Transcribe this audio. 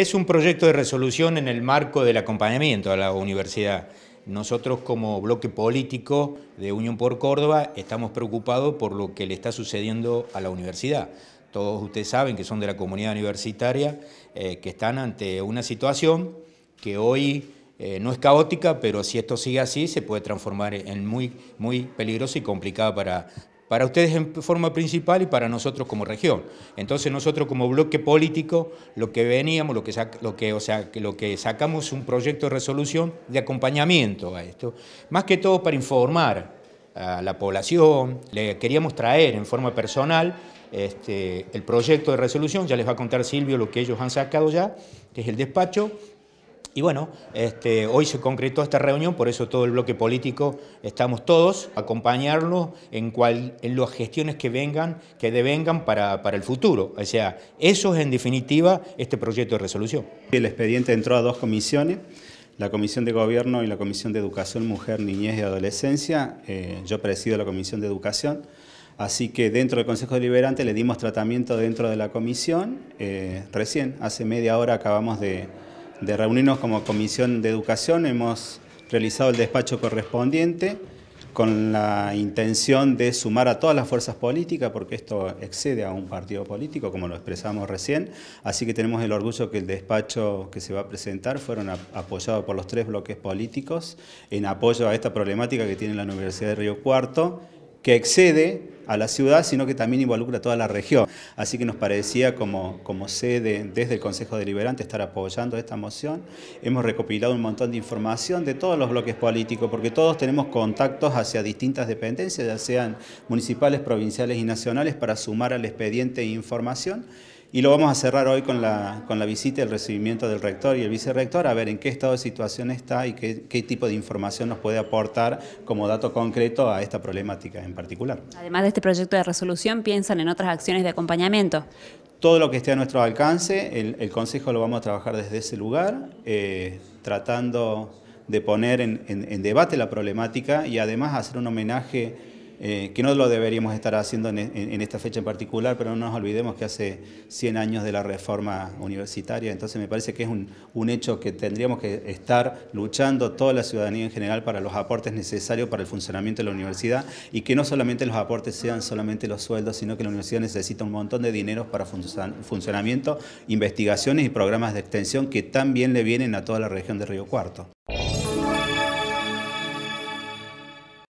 es un proyecto de resolución en el marco del acompañamiento a la universidad. Nosotros como bloque político de Unión por Córdoba estamos preocupados por lo que le está sucediendo a la universidad. Todos ustedes saben que son de la comunidad universitaria, eh, que están ante una situación que hoy eh, no es caótica, pero si esto sigue así se puede transformar en muy, muy peligrosa y complicada para, para ustedes en forma principal y para nosotros como región. Entonces nosotros como bloque político lo que veníamos, lo que, sacamos lo que, lo que sacamos un proyecto de resolución de acompañamiento a esto, más que todo para informar a la población, le queríamos traer en forma personal este, el proyecto de resolución, ya les va a contar Silvio lo que ellos han sacado ya, que es el despacho, y bueno, este, hoy se concretó esta reunión, por eso todo el bloque político estamos todos, acompañarlo en, en las gestiones que vengan, que devengan para, el futuro. O sea, eso es en definitiva este proyecto de resolución. El expediente entró a dos comisiones la Comisión de Gobierno y la Comisión de Educación, Mujer, Niñez y Adolescencia. Eh, yo presido la Comisión de Educación. Así que dentro del Consejo Deliberante le dimos tratamiento dentro de la comisión. Eh, recién, hace media hora acabamos de de reunirnos como Comisión de Educación, hemos realizado el despacho correspondiente con la intención de sumar a todas las fuerzas políticas, porque esto excede a un partido político, como lo expresamos recién, así que tenemos el orgullo que el despacho que se va a presentar fueron apoyado por los tres bloques políticos en apoyo a esta problemática que tiene la Universidad de Río Cuarto, que excede a la ciudad, sino que también involucra a toda la región. Así que nos parecía como, como sede desde el Consejo Deliberante estar apoyando esta moción. Hemos recopilado un montón de información de todos los bloques políticos, porque todos tenemos contactos hacia distintas dependencias, ya sean municipales, provinciales y nacionales, para sumar al expediente información. Y lo vamos a cerrar hoy con la, con la visita y el recibimiento del rector y el vicerrector, a ver en qué estado de situación está y qué, tipo de información nos puede aportar como dato concreto a esta problemática en particular. Además de este proyecto de resolución, ¿piensan en otras acciones de acompañamiento? Todo lo que esté a nuestro alcance, el, Consejo lo vamos a trabajar desde ese lugar, eh, tratando de poner en, en debate la problemática y además hacer un homenaje eh, que no lo deberíamos estar haciendo en, esta fecha en particular, pero no nos olvidemos que hace 100 años de la reforma universitaria, entonces me parece que es un, un hecho que tendríamos que estar luchando toda la ciudadanía en general para los aportes necesarios para el funcionamiento de la universidad y que no solamente los aportes sean solamente los sueldos, sino que la universidad necesita un montón de dineros para funcionamiento, investigaciones y programas de extensión que también le vienen a toda la región de Río Cuarto.